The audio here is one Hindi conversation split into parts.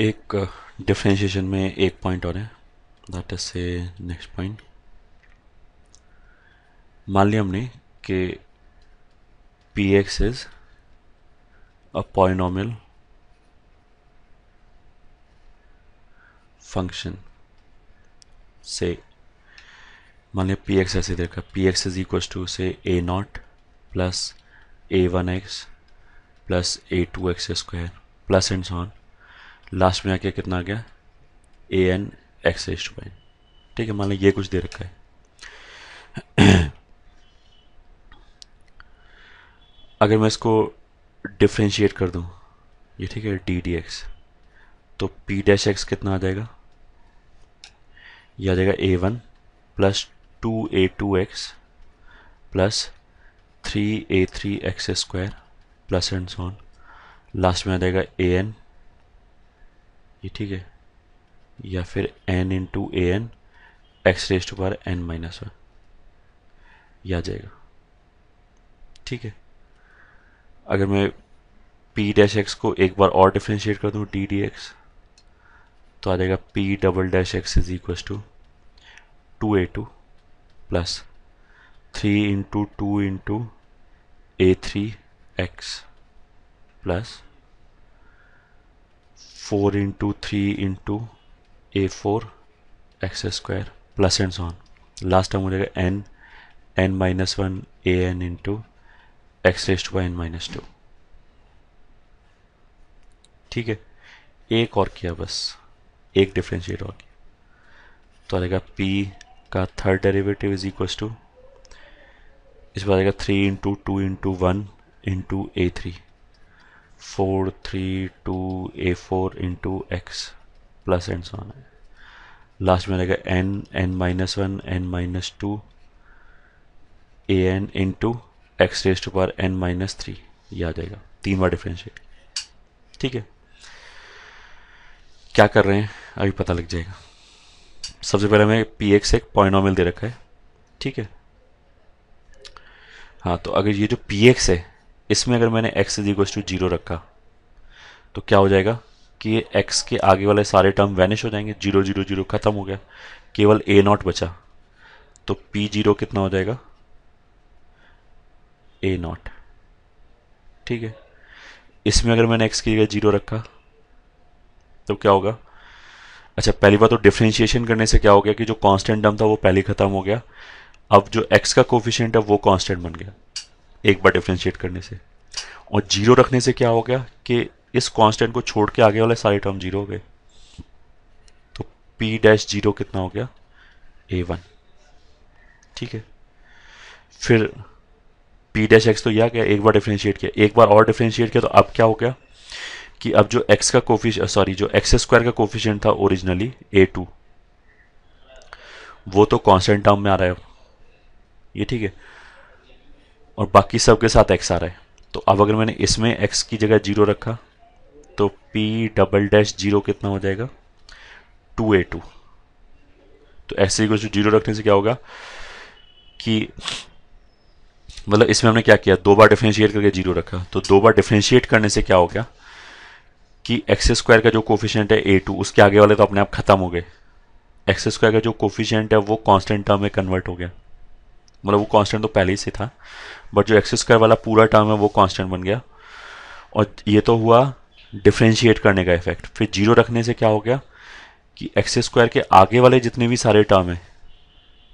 एक डिफ्रेंशिएशन में एक पॉइंट और है दैट इज से नेक्स्ट पॉइंट मान लिया हमने कि P X is a polynomial function से मान लिया पी एक्स ऐसे देखा P X is equal to से A naught plus A one x plus A two x square plus and so on last में आके कितना आ गया A N X to N ठीक है मान लो ये कुछ दे रखा है अगर मैं इसको डिफ्रेंशिएट कर दूँ ये ठीक है डी डी एक्स तो पी डैश एक्स कितना आ जाएगा ये आ जाएगा ए one plus two A two x plus three A three x square plus and so on last में आ जाएगा ए एन ये ठीक है या फिर N into A N X raised power N minus one या आ जाएगा ठीक है अगर मैं पी डैश एक्स को एक बार और डिफ्रेंशिएट कर दूँ डी डी एक्स तो आ जाएगा P double dash X is equal to two A two plus three into two into A three X plus four into three into A four X square plus and so on last term हो जाएगा N N minus one A N into X raised to N minus two ठीक है एक और किया बस एक डिफ्रेंशिएट और किया तो आ जाएगा पी का third derivative is equal to इस बार आएगा three into two into one into A three four three two A four two x plus and so है लास्ट में रहेगा N N minus one N minus two A N into X race to power N minus three ये आ जाएगा तीन बार डिफ्रेंशिएट ठीक है क्या कर रहे हैं अभी पता लग जाएगा सबसे पहले हमें पी एक्स एक पॉइनॉमिल दे रखा है ठीक है हाँ तो अगर ये जो पी एक्स है इसमें अगर मैंने X is equal to zero रखा तो क्या हो जाएगा कि ये एक्स के आगे वाले सारे टर्म वैनिश हो जाएंगे जीरो जीरो जीरो खत्म हो गया केवल ए नॉट बचा तो पी जीरो कितना हो जाएगा ए नॉट ठीक है इसमें अगर मैंने एक्स की जगह जीरो रखा तो क्या होगा अच्छा पहली बार तो डिफ्रेंशिएशन करने से क्या हो गया कि जो कांस्टेंट टर्म था वो पहले ख़त्म हो गया अब जो एक्स का कोफिशेंट है वो कांस्टेंट बन गया एक बार डिफ्रेंशिएट करने से और जीरो रखने से क्या हो गया कि इस कांस्टेंट को छोड़ के आगे वाले सारे टर्म जीरो हो गए तो पी डैश जीरो कितना हो गया ए वन ठीक है फिर पी डैश एक्स तो यह गया एक बार डिफ्रेंशिएट किया एक बार और डिफ्रेंशिएट किया तो अब क्या हो गया कि अब जो एक्स का कोफिश सॉरी uh, जो एक्स स्क्वायर का कोफिशेंट था ओरिजिनली ए टू वो तो कॉन्स्टेंट टर्म में आ रहा है ये ठीक है और बाकी सब के साथ एक्स आ रहा है तो अब अगर मैंने इसमें एक्स की जगह जीरो रखा तो पी डबल डैश जीरो कितना हो जाएगा टू ए टू तो ऐसे ही कुछ जीरो रखने से क्या होगा कि मतलब इसमें हमने क्या किया दो बार डिफ्रेंशिएट करके जीरो रखा तो दो बार डिफ्रेंशिएट करने से क्या हो गया कि एक्स स्क्वायर का जो कोफिशेंट है ए टू उसके आगे वाले तो अपने आप खत्म हो गए एक्स स्क्वायर का जो कोफिशेंट है वो कांस्टेंट टर्म में कन्वर्ट हो गया मतलब वो कांस्टेंट तो पहले ही से था बट जो एक्सेस कर वाला पूरा टर्म है वो कांस्टेंट बन गया और ये तो हुआ डिफ्रेंशिएट करने का इफेक्ट फिर जीरो रखने से क्या हो गया कि एक्स स्क्वायर के आगे वाले जितने भी सारे टर्म हैं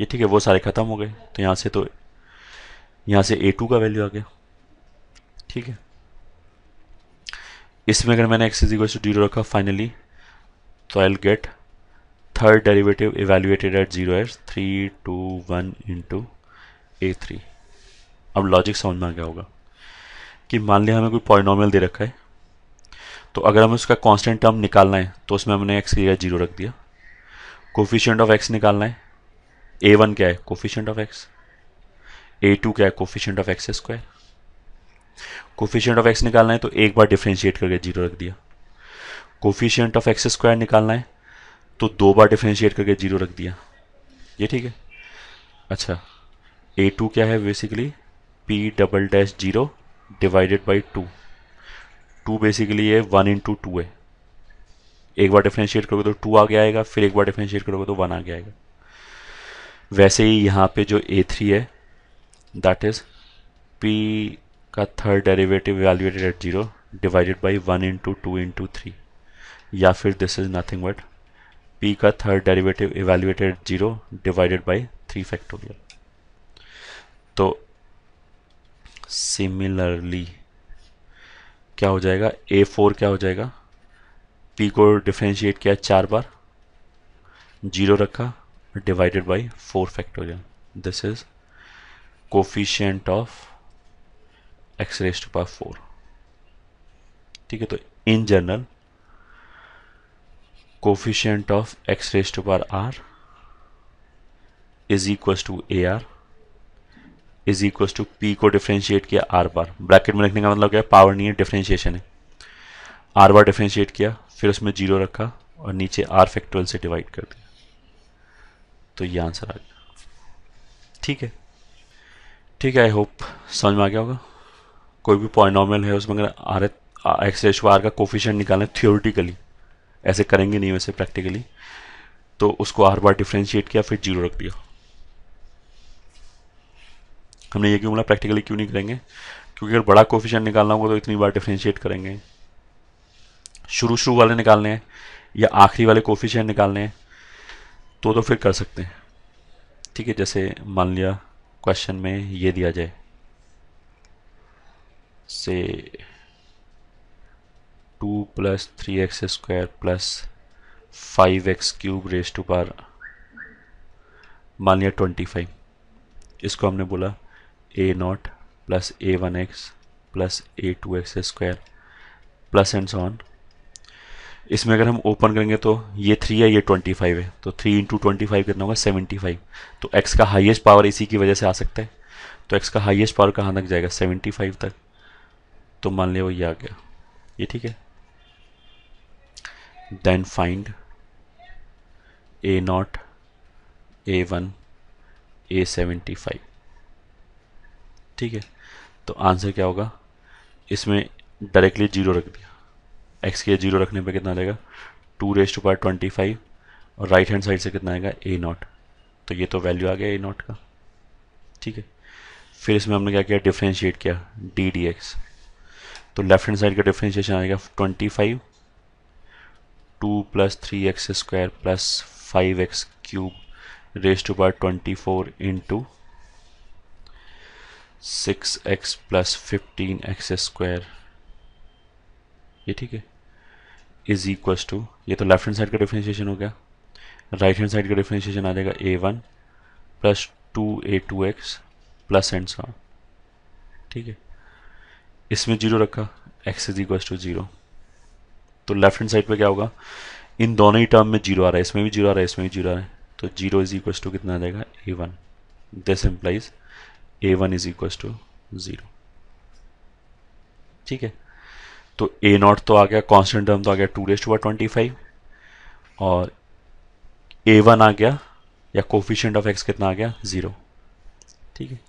ये ठीक है वो सारे ख़त्म हो गए तो यहाँ से तो यहाँ से ए टू का वैल्यू आ गया ठीक है इसमें अगर मैंने एक्स इजिकल्स टू जीरो रखा फाइनली तो I get third derivative evaluated at zero at three two one into A three अब लॉजिक समझ में आ गया होगा कि मान लिया हमें कोई पॉलिनॉमियल दे रखा है तो अगर हमें उसका कांस्टेंट टर्म निकालना है तो उसमें हमने एक्स की जगह जीरो रख दिया कोफिशियंट ऑफ एक्स निकालना है ए वन क्या है coefficient of X A two क्या है coefficient of X square coefficient of X निकालना है तो एक बार डिफ्रेंशिएट करके जीरो रख दिया कोफिशियंट ऑफ एक्स स्क्वायर निकालना है तो दो बार डिफ्रेंशिएट करके जीरो रख दिया ये ठीक है अच्छा ए टू क्या है basically p double dash zero divided by two two basically ये वन इंटू टू है एक बार डिफ्रेंशिएट करोगे तो टू गया आएगा फिर एक बार डिफ्रेंशिएट करोगे तो वन गया आएगा वैसे ही यहाँ पे जो ए थ्री है दैट इज़ पी का third derivative evaluated at zero divided by one into two into three या फिर this is nothing but p का third derivative evaluated zero divided by three factorial तो सिमिलरली क्या हो जाएगा ए फोर क्या हो जाएगा पी को डिफ्रेंशिएट किया चार बार जीरो रखा divided by four factorial this is coefficient of x race to power four ठीक है तो in general coefficient of x race to power r is equal to a r is equal to p को डिफ्रेंशिएट किया आर बार ब्रैकेट में रखने का मतलब क्या है पावर नहीं है डिफ्रेंशिएशन है आर बार डिफ्रेंशिएट किया फिर उसमें जीरो रखा और नीचे आर फैक्टोरियल से डिवाइड कर दिया तो ये आंसर आ गया ठीक है ठीक है आई होप समझ में आ गया होगा कोई भी नॉर्मल है उसमें अगर आर एक्स आर का कोफिशेंट निकालें थियोरिटिकली ऐसे करेंगे नहीं वैसे प्रैक्टिकली तो उसको आर बार डिफ्रेंशिएट किया फिर जीरो रख दिया हमने ये क्यों बोला प्रैक्टिकली क्यों नहीं करेंगे क्योंकि अगर बड़ा कोफिशन निकालना होगा तो इतनी बार डिफ्रेंशिएट करेंगे शुरू शुरू वाले निकालने हैं या आखिरी वाले कोफिशन निकालने हैं तो तो फिर कर सकते हैं ठीक है जैसे मान लिया क्वेश्चन में ये दिया जाए से two plus three x square plus five x cube raise to power मान लिया ट्वेंटी फाइव इसको हमने बोला a naught plus A one x plus A two x square plus and so on इसमें अगर हम ओपन करेंगे तो ये थ्री है ये ट्वेंटी फाइव है तो थ्री इंटू ट्वेंटी फाइव कितना होगा सेवेंटी फाइव तो एक्स का हाइएस्ट पावर इसी की वजह से आ सकता है तो एक्स का हाइएस्ट पावर कहाँ तक जाएगा सेवेंटी फाइव तक तो मान लिया वो ये आ गया ये ठीक है then find a naught a one a seventy five ठीक है तो आंसर क्या होगा इसमें डायरेक्टली जीरो रख दिया एक्स के जीरो रखने पे कितना आएगा two raise to power twenty five और राइट हैंड साइड से कितना आएगा ए नॉट तो ये तो वैल्यू आ गया ए नॉट का ठीक है फिर इसमें हमने क्या किया डिफ्रेंशिएट किया डी डी एक्स तो लेफ्ट हैंड साइड का डिफ्रेंशिएशन आएगा twenty five two plus three x square plus five x cube raise to power twenty four into x plus fifteen x square ये ठीक है इज इक्वस टू ये तो लेफ्ट हैंड साइड का डिफ्रेंशिएशन हो गया राइट हैंड साइड का डिफ्रेंशिएशन आ जाएगा ए one plus two A two x plus and so on ठीक है इसमें जीरो रखा x is equals to zero तो लेफ्ट हैंड साइड पे क्या होगा इन दोनों ही टर्म में जीरो आ रहा है इसमें भी जीरो आ रहा है इसमें भी जीरो आ रहा है तो जीरो इज इक्वस टू कितना आ जाएगा ए one this implies a one is equal to zero ठीक है तो ए नॉट तो आ गया कांस्टेंट टर्म तो आ गया टू रेस्ट हुआ ट्वेंटी फाइव और ए वन आ गया या कोफिशेंट ऑफ एक्स कितना आ गया ज़ीरो ठीक है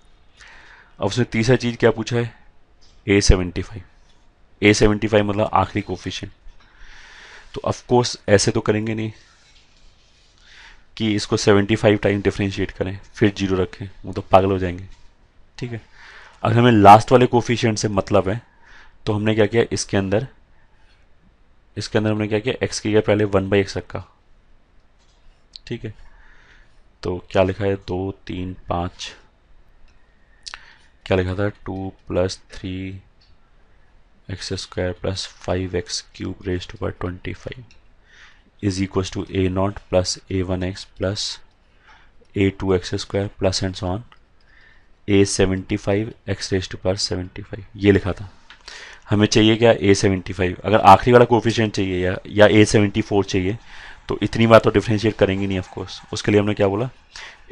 अब उसने तीसरा चीज़ क्या पूछा है a seventy five a seventy five मतलब आखिरी कोफिशेंट तो ऑफकोर्स ऐसे तो करेंगे नहीं कि इसको फाइव टाइम डिफ्रेंशिएट करें फिर जीरो रखें वो तो पागल हो जाएंगे ठीक है अगर हमें लास्ट वाले कोफिशियंट से मतलब है तो हमने क्या किया इसके अंदर इसके अंदर हमने क्या किया एक्स की पहले वन बाई एक्स रखा ठीक है तो क्या लिखा है दो तीन पाँच क्या लिखा था two plus three x square plus five x cube to ऊपर twenty five is equal to a naught plus A one x plus A two x square plus and so on a seventy five x race to power seventy five ये लिखा था हमें चाहिए क्या ए सेवेंटी फाइव अगर आखिरी वाला कोफिशियंट चाहिए या या ए सेवेंटी फोर चाहिए तो इतनी बार तो डिफ्रेंशिएट करेंगे नहीं ऑफकोर्स उसके लिए हमने क्या बोला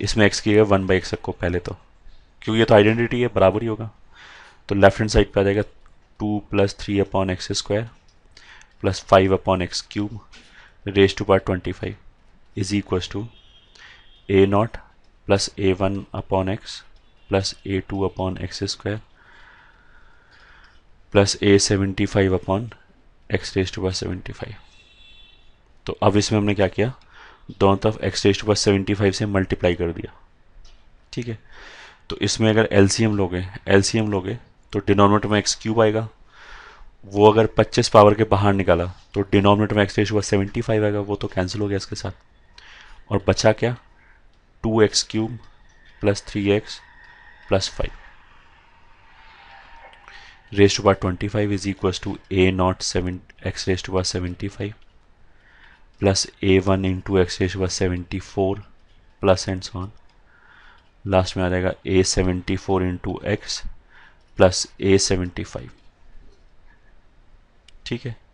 इसमें एक्स किया वन बाई एक्स को पहले तो क्योंकि ये तो आइडेंटिटी है बराबर ही होगा तो लेफ्ट हैंड साइड पर आ जाएगा two plus three upon x square plus five upon x cube raise to power twenty five is equal to a naught plus A one upon x plus A two upon x square plus a seventy five upon x race to seventy five तो अब इसमें हमने क्या किया दोनों तरफ x race to seventy five से मल्टीप्लाई कर दिया ठीक है तो इसमें अगर एल सी एम लोगे एल सी एम लोगे तो डिनोमिनेटर में एक्स क्यूब आएगा वो अगर 25 पावर के बाहर निकाला तो डिनोमिनेटर में एक्स रेस हुआ सेवेंटी फाइव आएगा वो तो कैंसिल हो गया इसके साथ और बचा क्या two x cube plus three x plus 5 raised to power 25 is equals to a naught 7 x raised to power 75 plus a1 into x raised to power 74 plus and so on last में आ जाएगा a seventy four into x plus a seventy five ठीक है